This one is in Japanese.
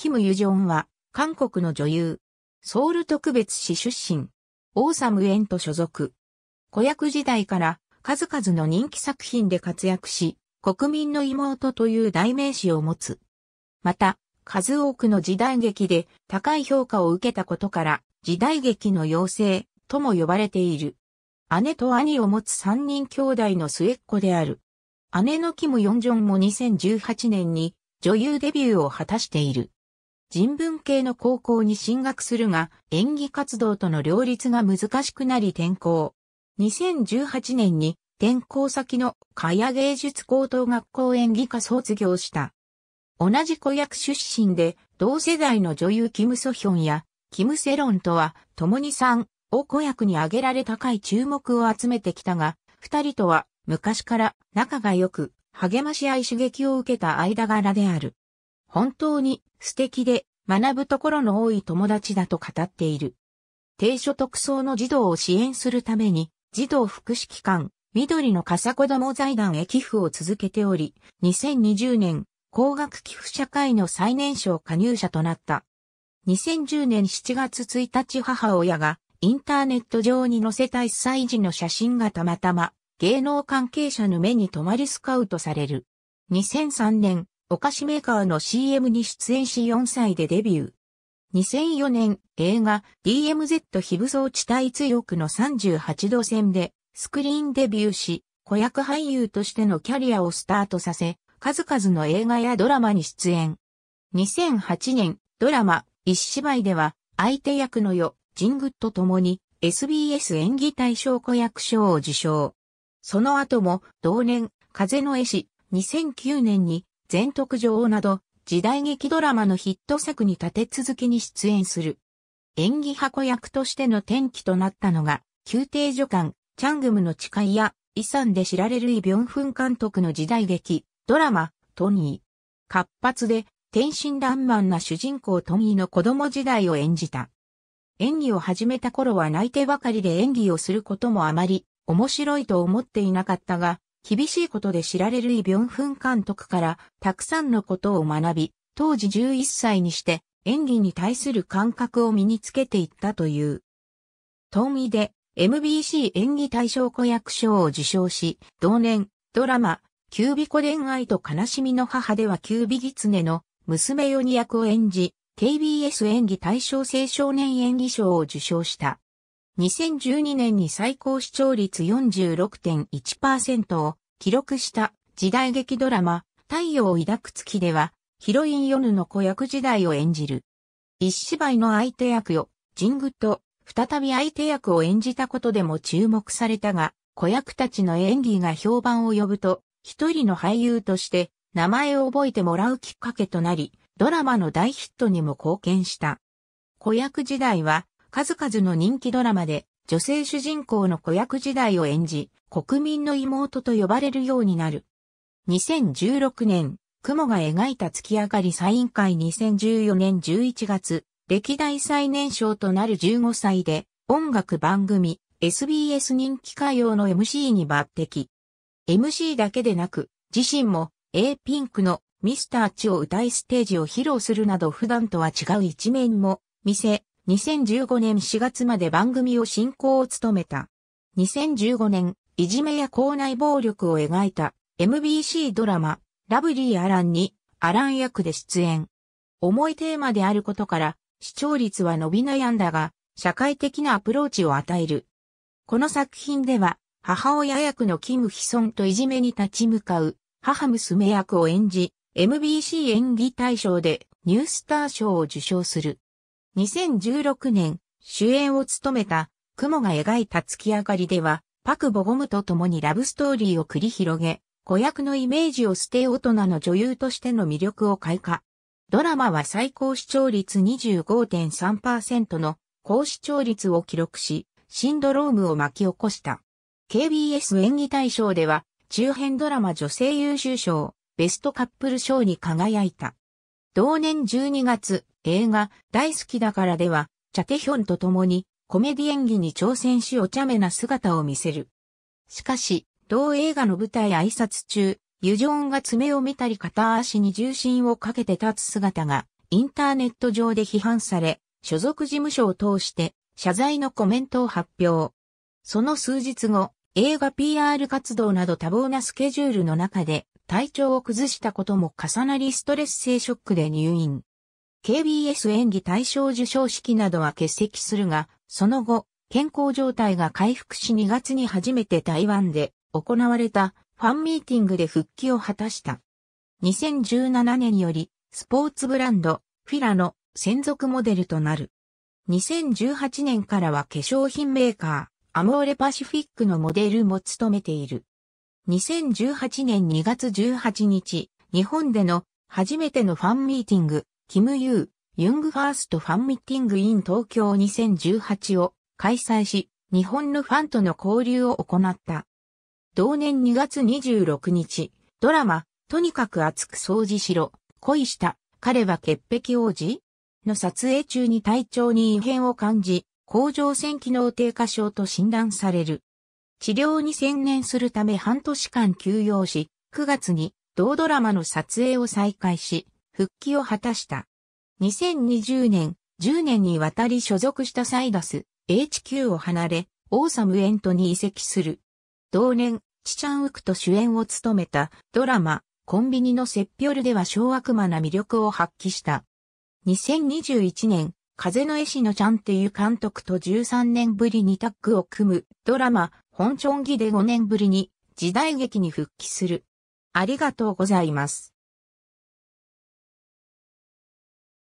キム・ユジョンは、韓国の女優、ソウル特別市出身、オーサム・エント所属。子役時代から数々の人気作品で活躍し、国民の妹という代名詞を持つ。また、数多くの時代劇で高い評価を受けたことから、時代劇の妖精とも呼ばれている。姉と兄を持つ三人兄弟の末っ子である。姉のキム・ヨンジョンも2018年に女優デビューを果たしている。人文系の高校に進学するが、演技活動との両立が難しくなり転校。2018年に転校先のカヤ芸術高等学校演技科卒業した。同じ子役出身で、同世代の女優キム・ソヒョンやキム・セロンとは共に3を子役に挙げられ高い注目を集めてきたが、二人とは昔から仲が良く、励まし合い刺激を受けた間柄である。本当に素敵で学ぶところの多い友達だと語っている。低所得層の児童を支援するために、児童福祉機関、緑の笠子ども財団へ寄付を続けており、2020年、高額寄付社会の最年少加入者となった。2010年7月1日母親が、インターネット上に載せた一歳児の写真がたまたま、芸能関係者の目に留まりスカウトされる。2003年、お菓子メーカーの CM に出演し4歳でデビュー。2004年映画 DMZ 非武装地帯強くの38度線でスクリーンデビューし、子役俳優としてのキャリアをスタートさせ、数々の映画やドラマに出演。2008年ドラマ一芝居では相手役のよ、ジングと共に SBS 演技大賞子役賞を受賞。その後も同年風の絵師2009年に全徳女王など、時代劇ドラマのヒット作に立て続けに出演する。演技箱役としての転機となったのが、宮廷助官、チャングムの誓いや、遺産で知られるイ・ビョンフン監督の時代劇、ドラマ、トニー。活発で、天真爛漫な主人公トニーの子供時代を演じた。演技を始めた頃は泣いてばかりで演技をすることもあまり面白いと思っていなかったが、厳しいことで知られるイ・ビョンフン監督からたくさんのことを学び、当時11歳にして演技に対する感覚を身につけていったという。トンイで MBC 演技大賞子役賞を受賞し、同年ドラマ、キュービコ恋愛と悲しみの母ではキュービギツネの娘よニ役を演じ、KBS 演技大賞青少年演技賞を受賞した。2012年に最高視聴率46.1%を記録した時代劇ドラマ、太陽を抱く月では、ヒロインヨヌの子役時代を演じる。一芝居の相手役を、ジングと、再び相手役を演じたことでも注目されたが、子役たちの演技が評判を呼ぶと、一人の俳優として、名前を覚えてもらうきっかけとなり、ドラマの大ヒットにも貢献した。子役時代は、数々の人気ドラマで女性主人公の子役時代を演じ、国民の妹と呼ばれるようになる。2016年、雲が描いた月明かりサイン会2014年11月、歴代最年少となる15歳で、音楽番組、SBS 人気歌謡の MC に抜擢。MC だけでなく、自身も A ピンクのミスターチを歌いステージを披露するなど普段とは違う一面も見せ、2015年4月まで番組を進行を務めた。2015年、いじめや校内暴力を描いた MBC ドラマ、ラブリー・アランに、アラン役で出演。重いテーマであることから、視聴率は伸び悩んだが、社会的なアプローチを与える。この作品では、母親役のキム・ヒソンといじめに立ち向かう、母娘役を演じ、MBC 演技大賞でニュースター賞を受賞する。2016年、主演を務めた、雲が描いた月明かりでは、パク・ボゴムと共にラブストーリーを繰り広げ、子役のイメージを捨て大人の女優としての魅力を開花。ドラマは最高視聴率25.3%の高視聴率を記録し、シンドロームを巻き起こした。KBS 演技大賞では、中編ドラマ女性優秀賞、ベストカップル賞に輝いた。同年12月、映画、大好きだからでは、チャテヒョンと共に、コメディ演技に挑戦しお茶目な姿を見せる。しかし、同映画の舞台挨拶中、ユジョンが爪を見たり片足に重心をかけて立つ姿が、インターネット上で批判され、所属事務所を通して、謝罪のコメントを発表。その数日後、映画 PR 活動など多忙なスケジュールの中で、体調を崩したことも重なりストレス性ショックで入院。KBS 演技大賞受賞式などは欠席するが、その後、健康状態が回復し2月に初めて台湾で行われたファンミーティングで復帰を果たした。2017年よりスポーツブランドフィラの専属モデルとなる。2018年からは化粧品メーカーアモーレパシフィックのモデルも務めている。2018年2月18日、日本での初めてのファンミーティング、キム・ユー、ユング・ファースト・ファンミーティング・イン東京2018を開催し、日本のファンとの交流を行った。同年2月26日、ドラマ、とにかく熱く掃除しろ、恋した、彼は潔癖王子の撮影中に体調に異変を感じ、甲状腺機能低下症と診断される。治療に専念するため半年間休養し、9月に同ドラマの撮影を再開し、復帰を果たした。2020年、10年にわたり所属したサイダス、HQ を離れ、オーサムエントに移籍する。同年、チチャンウクと主演を務めたドラマ、コンビニのセッピョルでは小悪魔な魅力を発揮した。2021年、風の絵師のちゃんっていう監督と13年ぶりにタッグを組むドラマ、本町ョで5年ぶりに時代劇に復帰する。ありがとうございます。